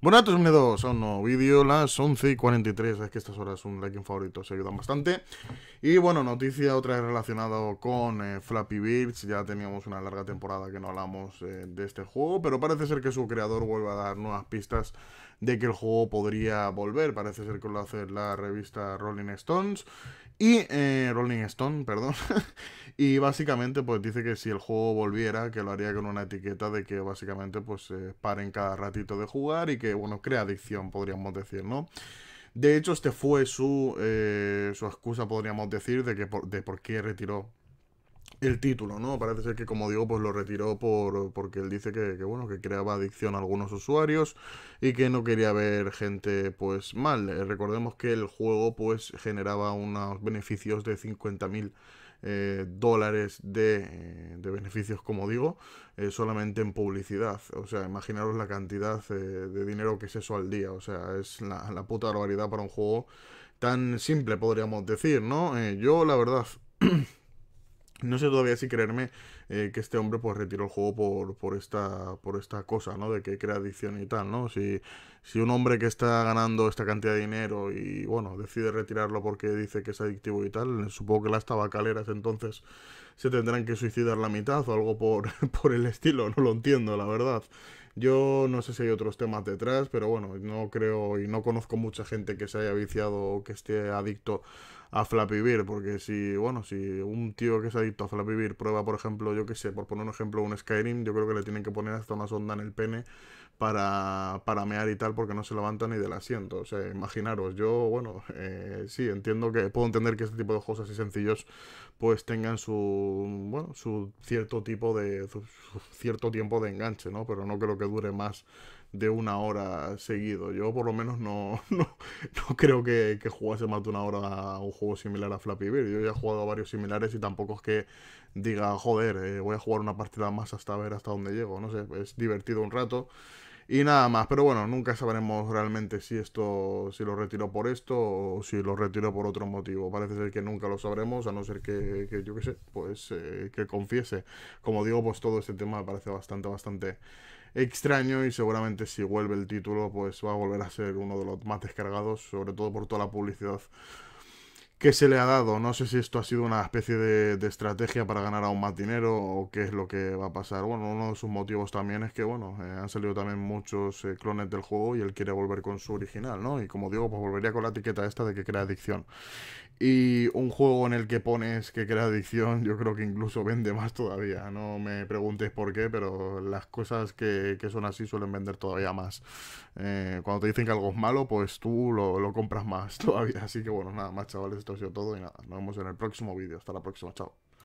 Buenas bienvenidos a un nuevo vídeo, las 11 y 43, es que estas horas un like en favorito, se ayudan bastante. Y bueno, noticia otra vez relacionada con eh, Flappy Birds, ya teníamos una larga temporada que no hablamos eh, de este juego, pero parece ser que su creador vuelve a dar nuevas pistas de que el juego podría volver, parece ser que lo hace la revista Rolling Stones y eh, Rolling Stone, perdón. y básicamente pues dice que si el juego volviera, que lo haría con una etiqueta de que básicamente pues paren cada ratito de jugar y que bueno, crea adicción, podríamos decir, ¿no? De hecho, este fue su, eh, su excusa, podríamos decir, de, que por, de por qué retiró el título, ¿no? Parece ser que, como digo, pues lo retiró porque él dice que, bueno, que creaba adicción a algunos usuarios y que no quería ver gente, pues, mal. Eh, recordemos que el juego, pues, generaba unos beneficios de 50.000 eh, dólares eh, de, beneficios, como digo, eh, solamente en publicidad. O sea, imaginaros la cantidad de dinero que es eso al día. O sea, es la, la puta barbaridad para un juego tan simple, podríamos decir, ¿no? yo, la verdad... No sé todavía si creerme eh, que este hombre pues retiró el juego por, por, esta, por esta cosa, ¿no? De que crea adicción y tal, ¿no? Si, un hombre que está ganando esta cantidad de dinero y, bueno, decide retirarlo porque dice que es adictivo y tal, supongo que las tabacaleras entonces se tendrán que suicidar la mitad o algo por, por el estilo, no lo entiendo, la verdad. Yo no sé si hay otros temas detrás, pero bueno, no creo y no conozco mucha gente que se haya viciado o que esté adicto a Flappy vivir, porque si, bueno, si un tío que es adicto a Flappy vivir prueba, por ejemplo, yo que sé, por poner un ejemplo, un Skyrim, yo creo que le tienen que poner hasta una sonda en el pene para, para mear y tal, porque no se levanta ni del asiento. O sea, imaginaros, yo, bueno, eh, sí, entiendo que puedo entender que este tipo de cosas y sencillos, pues tengan su, bueno, su cierto tipo de, cierto tiempo de enganche, ¿no? Pero no creo que dure más de una hora seguido. Yo por lo menos no, no, creo que, que, jugase más de una hora un juego similar a Flappy Bird. Yo ya he jugado varios similares y tampoco es que diga, joder, eh, voy a jugar una partida más hasta ver hasta dónde llego. No sé, es divertido un rato y nada más. Pero bueno, nunca sabremos realmente si esto, si lo retiró por esto o si lo retiró por otro motivo. Parece ser que nunca lo sabremos, a no ser que, yo qué sé, pues eh, que confiese. Como digo, pues todo este tema me parece bastante, bastante extraño y seguramente si vuelve el título, pues va a volver a ser uno de los más descargados, sobre todo por toda la publicidad que se le ha dado. No sé si esto ha sido una especie de, estrategia para ganar aún más dinero o qué es lo que va a pasar. Bueno, uno de sus motivos también es que, bueno, eh, han salido también muchos eh, clones del juego y él quiere volver con su original, ¿no? Y como digo, pues volvería con la etiqueta esta de que crea adicción. Y un juego en el que pones que crea adicción, yo creo que incluso vende más todavía. No me preguntes por qué, pero las cosas que, que son así suelen vender todavía más. Eh, cuando te dicen que algo es malo, pues tú lo, lo compras más todavía. Así que bueno, nada más, chavales todo y nada, nos vemos en el próximo vídeo. Hasta la próxima, chao.